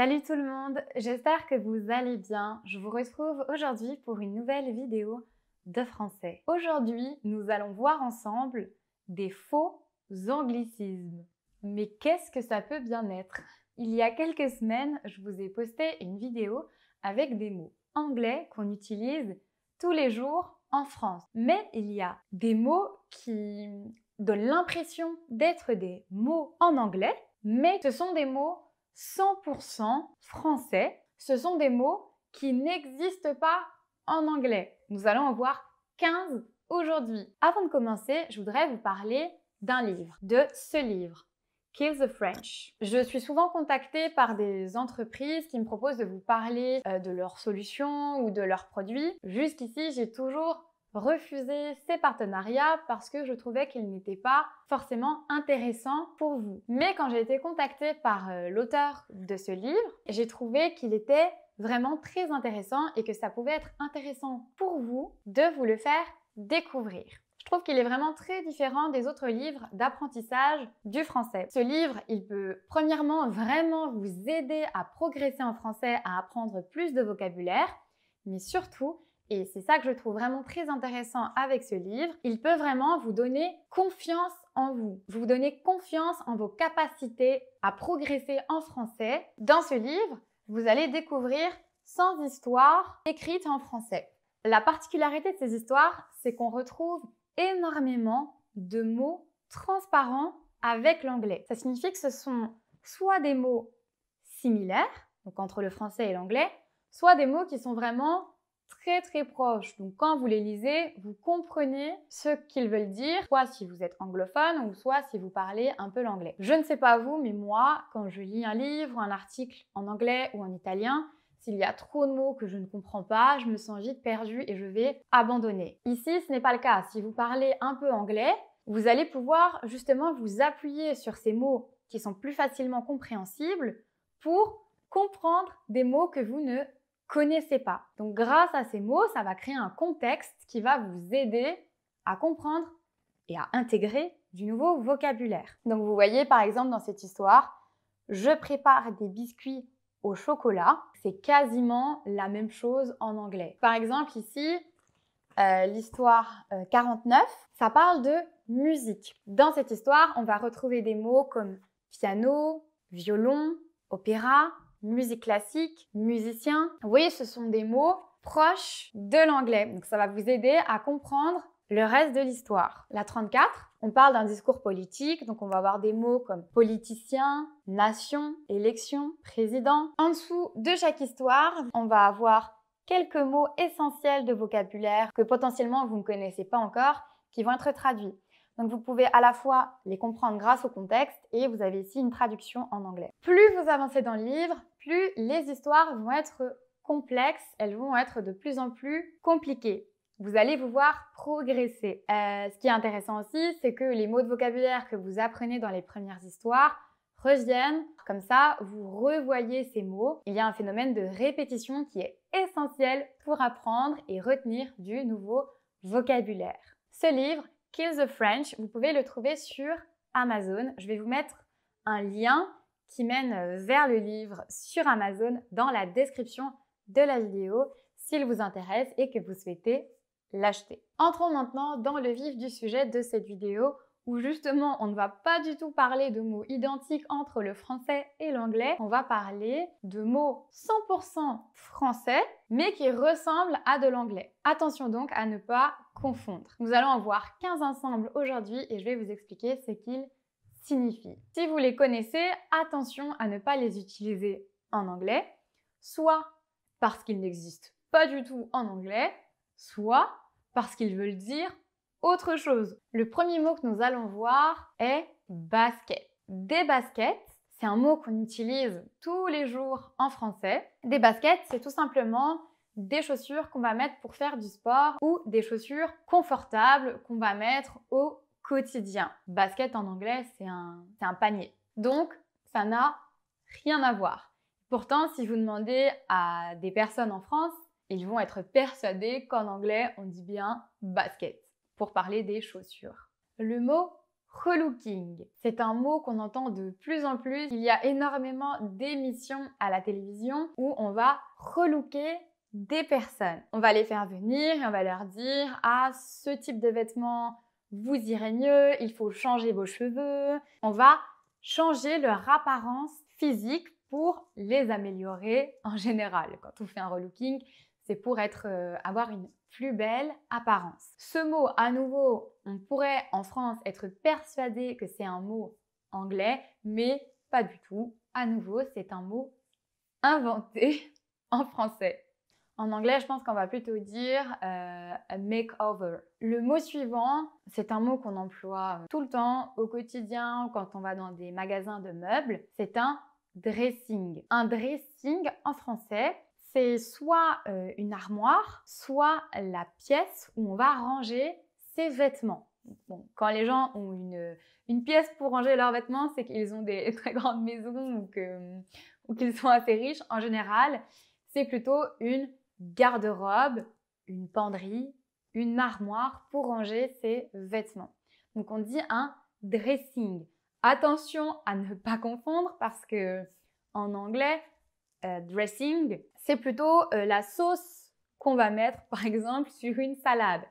Salut tout le monde, j'espère que vous allez bien. Je vous retrouve aujourd'hui pour une nouvelle vidéo de français. Aujourd'hui, nous allons voir ensemble des faux anglicismes. Mais qu'est-ce que ça peut bien être Il y a quelques semaines, je vous ai posté une vidéo avec des mots anglais qu'on utilise tous les jours en France. Mais il y a des mots qui donnent l'impression d'être des mots en anglais, mais ce sont des mots 100% français. Ce sont des mots qui n'existent pas en anglais. Nous allons en voir 15 aujourd'hui. Avant de commencer, je voudrais vous parler d'un livre, de ce livre. Kill the French. Je suis souvent contactée par des entreprises qui me proposent de vous parler euh, de leurs solutions ou de leurs produits. Jusqu'ici, j'ai toujours refuser ces partenariats parce que je trouvais qu'ils n'étaient pas forcément intéressants pour vous. Mais quand j'ai été contactée par euh, l'auteur de ce livre, j'ai trouvé qu'il était vraiment très intéressant et que ça pouvait être intéressant pour vous de vous le faire découvrir. Je trouve qu'il est vraiment très différent des autres livres d'apprentissage du français. Ce livre, il peut premièrement vraiment vous aider à progresser en français, à apprendre plus de vocabulaire, mais surtout, et c'est ça que je trouve vraiment très intéressant avec ce livre. Il peut vraiment vous donner confiance en vous, vous donner confiance en vos capacités à progresser en français. Dans ce livre, vous allez découvrir 100 histoires écrites en français. La particularité de ces histoires, c'est qu'on retrouve énormément de mots transparents avec l'anglais. Ça signifie que ce sont soit des mots similaires, donc entre le français et l'anglais, soit des mots qui sont vraiment très très proches. Donc quand vous les lisez, vous comprenez ce qu'ils veulent dire, soit si vous êtes anglophone ou soit si vous parlez un peu l'anglais. Je ne sais pas vous, mais moi, quand je lis un livre un article en anglais ou en italien, s'il y a trop de mots que je ne comprends pas, je me sens vite perdue et je vais abandonner. Ici, ce n'est pas le cas. Si vous parlez un peu anglais, vous allez pouvoir justement vous appuyer sur ces mots qui sont plus facilement compréhensibles pour comprendre des mots que vous ne connaissez pas. Donc grâce à ces mots, ça va créer un contexte qui va vous aider à comprendre et à intégrer du nouveau vocabulaire. Donc vous voyez par exemple dans cette histoire, je prépare des biscuits au chocolat. C'est quasiment la même chose en anglais. Par exemple ici, euh, l'histoire 49, euh, ça parle de musique. Dans cette histoire, on va retrouver des mots comme piano, violon, opéra, musique classique, musicien. Vous voyez, ce sont des mots proches de l'anglais. Donc ça va vous aider à comprendre le reste de l'histoire. La 34, on parle d'un discours politique, donc on va avoir des mots comme politicien, nation, élection, président. En dessous de chaque histoire, on va avoir quelques mots essentiels de vocabulaire que potentiellement vous ne connaissez pas encore, qui vont être traduits. Donc vous pouvez à la fois les comprendre grâce au contexte et vous avez ici une traduction en anglais. Plus vous avancez dans le livre, plus les histoires vont être complexes, elles vont être de plus en plus compliquées. Vous allez vous voir progresser. Euh, ce qui est intéressant aussi, c'est que les mots de vocabulaire que vous apprenez dans les premières histoires reviennent. Comme ça, vous revoyez ces mots. Il y a un phénomène de répétition qui est essentiel pour apprendre et retenir du nouveau vocabulaire. Ce livre, Kill the French, vous pouvez le trouver sur Amazon. Je vais vous mettre un lien qui mène euh, vers le livre sur Amazon dans la description de la vidéo s'il vous intéresse et que vous souhaitez l'acheter. Entrons maintenant dans le vif du sujet de cette vidéo où justement on ne va pas du tout parler de mots identiques entre le français et l'anglais, on va parler de mots 100% français mais qui ressemblent à de l'anglais. Attention donc à ne pas confondre. Nous allons en voir 15 ensemble aujourd'hui et je vais vous expliquer ce qu'ils signifie. Si vous les connaissez, attention à ne pas les utiliser en anglais, soit parce qu'ils n'existent pas du tout en anglais, soit parce qu'ils veulent dire autre chose. Le premier mot que nous allons voir est basket. Des baskets, c'est un mot qu'on utilise tous les jours en français. Des baskets, c'est tout simplement des chaussures qu'on va mettre pour faire du sport ou des chaussures confortables qu'on va mettre au quotidien. Basket en anglais, c'est un, un panier. Donc, ça n'a rien à voir. Pourtant, si vous demandez à des personnes en France, ils vont être persuadés qu'en anglais, on dit bien basket pour parler des chaussures. Le mot relooking, c'est un mot qu'on entend de plus en plus. Il y a énormément d'émissions à la télévision où on va relooker des personnes. On va les faire venir et on va leur dire Ah, ce type de vêtements vous irez mieux, il faut changer vos cheveux. On va changer leur apparence physique pour les améliorer en général. Quand on fait un relooking, c'est pour être, euh, avoir une plus belle apparence. Ce mot, à nouveau, on pourrait en France être persuadé que c'est un mot anglais, mais pas du tout. À nouveau, c'est un mot inventé en français. En anglais, je pense qu'on va plutôt dire make euh, makeover. Le mot suivant, c'est un mot qu'on emploie euh, tout le temps, au quotidien, quand on va dans des magasins de meubles. C'est un dressing. Un dressing en français, c'est soit euh, une armoire, soit la pièce où on va ranger ses vêtements. Bon, quand les gens ont une, une, pièce pour ranger leurs vêtements, c'est qu'ils ont des très grandes maisons ou qu'ils sont assez riches. En général, c'est plutôt une garde-robe, une penderie, une armoire pour ranger ses vêtements. Donc on dit un dressing. Attention à ne pas confondre parce que en anglais, euh, dressing, c'est plutôt euh, la sauce qu'on va mettre par exemple sur une salade.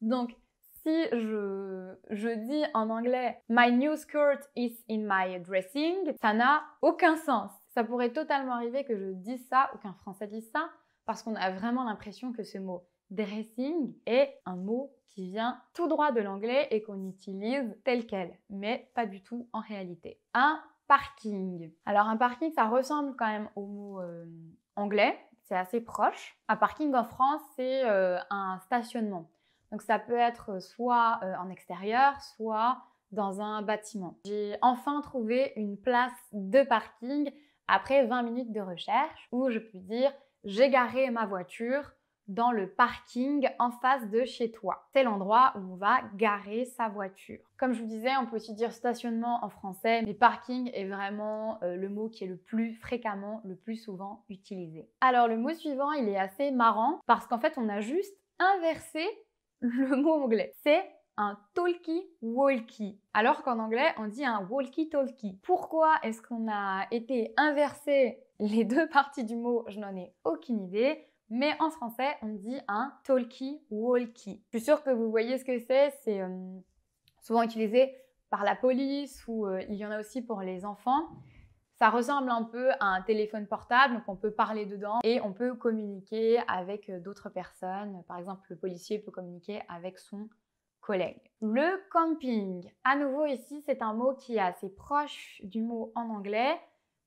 Donc si je, je, dis en anglais My new skirt is in my dressing, ça n'a aucun sens. Ça pourrait totalement arriver que je dise ça ou qu'un français dise ça parce qu'on a vraiment l'impression que ce mot dressing est un mot qui vient tout droit de l'anglais et qu'on utilise tel quel, mais pas du tout en réalité. Un parking. Alors un parking, ça ressemble quand même au mot euh, anglais, c'est assez proche. Un parking en France, c'est euh, un stationnement. Donc ça peut être soit euh, en extérieur, soit dans un bâtiment. J'ai enfin trouvé une place de parking après 20 minutes de recherche où je peux dire j'ai garé ma voiture dans le parking en face de chez toi. C'est l'endroit où on va garer sa voiture. Comme je vous disais, on peut aussi dire stationnement en français, mais parking est vraiment euh, le mot qui est le plus fréquemment, le plus souvent utilisé. Alors le mot suivant, il est assez marrant parce qu'en fait, on a juste inversé le mot anglais. C'est un talkie-walkie, alors qu'en anglais, on dit un walkie-talkie. Pourquoi est-ce qu'on a été inversé les deux parties du mot, je n'en ai aucune idée. Mais en français, on dit un talkie walkie. Je suis sûre que vous voyez ce que c'est. C'est euh, souvent utilisé par la police ou euh, il y en a aussi pour les enfants. Ça ressemble un peu à un téléphone portable, donc on peut parler dedans et on peut communiquer avec euh, d'autres personnes. Par exemple, le policier peut communiquer avec son collègue. Le camping. À nouveau ici, c'est un mot qui est assez proche du mot en anglais,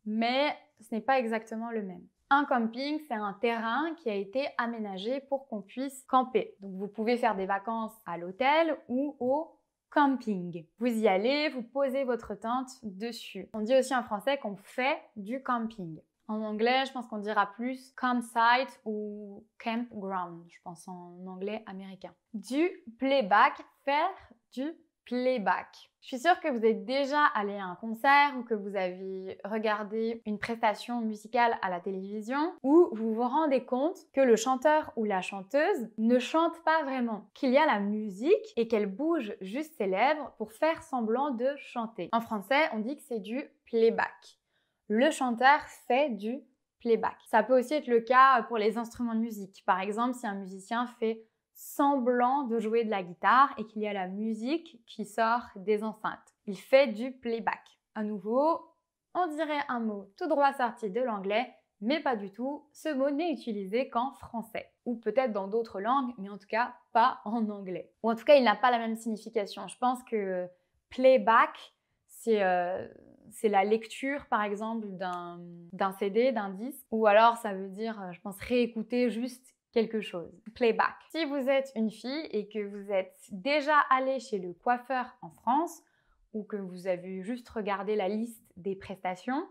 mais ce n'est pas exactement le même. Un camping, c'est un terrain qui a été aménagé pour qu'on puisse camper. Donc vous pouvez faire des vacances à l'hôtel ou au camping. Vous y allez, vous posez votre tente dessus. On dit aussi en français qu'on fait du camping. En anglais, je pense qu'on dira plus campsite ou campground, je pense en anglais américain. Du playback, faire du playback. Je suis sûre que vous êtes déjà allé à un concert ou que vous avez regardé une prestation musicale à la télévision où vous vous rendez compte que le chanteur ou la chanteuse ne chante pas vraiment, qu'il y a la musique et qu'elle bouge juste ses lèvres pour faire semblant de chanter. En français, on dit que c'est du playback. Le chanteur fait du playback. Ça peut aussi être le cas pour les instruments de musique. Par exemple, si un musicien fait semblant de jouer de la guitare et qu'il y a la musique qui sort des enceintes. Il fait du playback. À nouveau, on dirait un mot tout droit sorti de l'anglais, mais pas du tout. Ce mot n'est utilisé qu'en français, ou peut-être dans d'autres langues, mais en tout cas pas en anglais. Ou en tout cas, il n'a pas la même signification. Je pense que playback, c'est euh, la lecture, par exemple, d'un CD, d'un disque, ou alors ça veut dire, euh, je pense, réécouter juste quelque chose. Playback. Si vous êtes une fille et que vous êtes déjà allée chez le coiffeur en France ou que vous avez juste regardé la liste des prestations,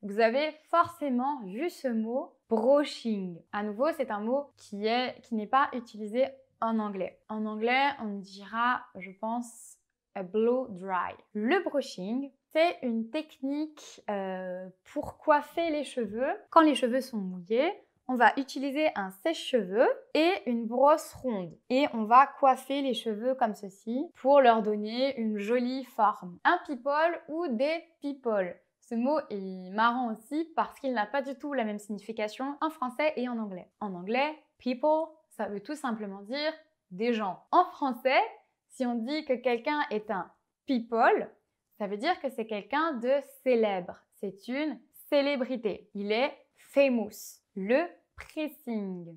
vous avez forcément vu ce mot brushing. À nouveau, c'est un mot qui est qui n'est pas utilisé en anglais. En anglais, on dira, je pense, a blow dry. Le brushing, c'est une technique euh, pour coiffer les cheveux quand les cheveux sont mouillés on va utiliser un sèche-cheveux et une brosse ronde. Et on va coiffer les cheveux comme ceci pour leur donner une jolie forme. Un people ou des people. Ce mot est marrant aussi parce qu'il n'a pas du tout la même signification en français et en anglais. En anglais, people, ça veut tout simplement dire des gens. En français, si on dit que quelqu'un est un people, ça veut dire que c'est quelqu'un de célèbre. C'est une célébrité. Il est famous. Le pressing.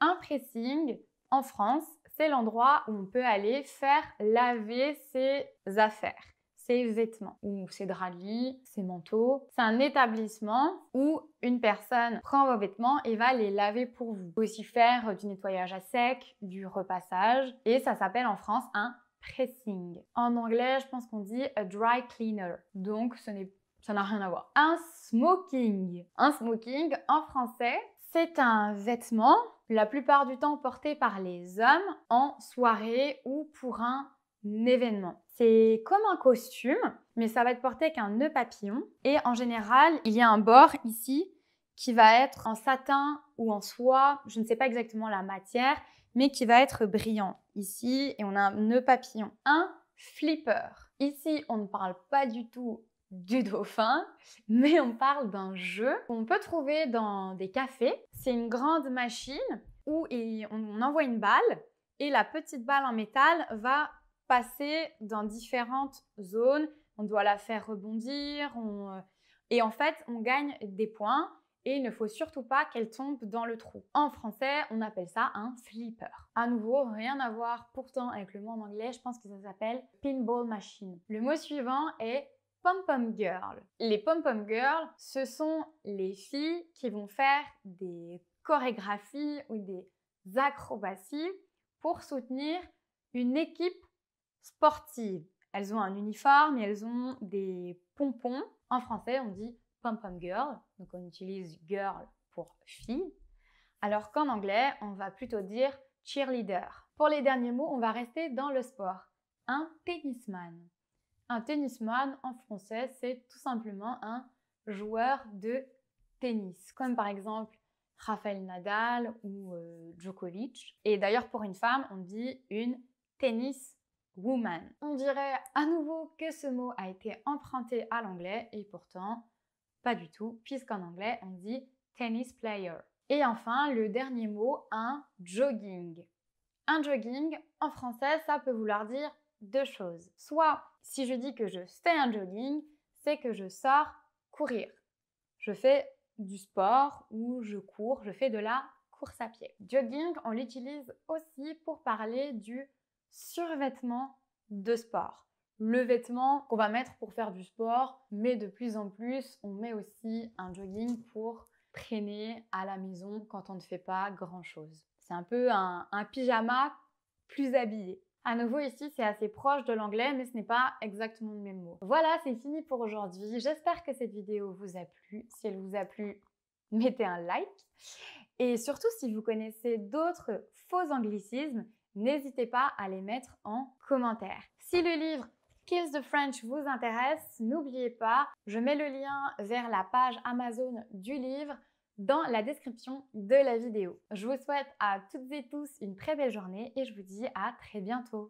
Un pressing, en France, c'est l'endroit où on peut aller faire laver ses affaires, ses vêtements, ou ses draps de lit, ses manteaux. C'est un établissement où une personne prend vos vêtements et va les laver pour vous. Vous pouvez aussi faire du nettoyage à sec, du repassage, et ça s'appelle en France un pressing. En anglais, je pense qu'on dit a dry cleaner. Donc, ce n'est ça n'a rien à voir. Un smoking. Un smoking en français, c'est un vêtement, la plupart du temps porté par les hommes en soirée ou pour un événement. C'est comme un costume, mais ça va être porté avec un nœud papillon. Et en général, il y a un bord ici qui va être en satin ou en soie, je ne sais pas exactement la matière, mais qui va être brillant. Ici, et on a un nœud papillon. Un flipper. Ici, on ne parle pas du tout du dauphin, mais on parle d'un jeu qu'on peut trouver dans des cafés. C'est une grande machine où on envoie une balle et la petite balle en métal va passer dans différentes zones. On doit la faire rebondir euh, et en fait on gagne des points et il ne faut surtout pas qu'elle tombe dans le trou. En français, on appelle ça un flipper. À nouveau, rien à voir pourtant avec le mot en anglais, je pense que ça s'appelle pinball machine. Le mot suivant est pom-pom girls. Les pom-pom girls, ce sont les filles qui vont faire des chorégraphies ou des acrobaties pour soutenir une équipe sportive. Elles ont un uniforme et elles ont des pompons. En français, on dit pom-pom girl, donc on utilise girl pour fille, alors qu'en anglais, on va plutôt dire cheerleader. Pour les derniers mots, on va rester dans le sport. Un tennisman. Un tennisman en français, c'est tout simplement un joueur de tennis, comme par exemple Rafael Nadal ou euh, Djokovic. Et d'ailleurs, pour une femme, on dit une tennis woman. On dirait à nouveau que ce mot a été emprunté à l'anglais et pourtant pas du tout, puisqu'en anglais, on dit tennis player. Et enfin, le dernier mot, un jogging. Un jogging, en français, ça peut vouloir dire deux choses. Soit si je dis que je fais un jogging, c'est que je sors courir. Je fais du sport ou je cours, je fais de la course à pied. Jogging, on l'utilise aussi pour parler du survêtement de sport. Le vêtement qu'on va mettre pour faire du sport, mais de plus en plus, on met aussi un jogging pour traîner à la maison quand on ne fait pas grand-chose. C'est un peu un, un pyjama plus habillé. À nouveau ici, c'est assez proche de l'anglais, mais ce n'est pas exactement le même mot. Voilà, c'est fini pour aujourd'hui. J'espère que cette vidéo vous a plu. Si elle vous a plu, mettez un like. Et surtout, si vous connaissez d'autres faux anglicismes, n'hésitez pas à les mettre en commentaire. Si le livre Kills the French vous intéresse, n'oubliez pas, je mets le lien vers la page Amazon du livre dans la description de la vidéo. Je vous souhaite à toutes et tous une très belle journée et je vous dis à très bientôt.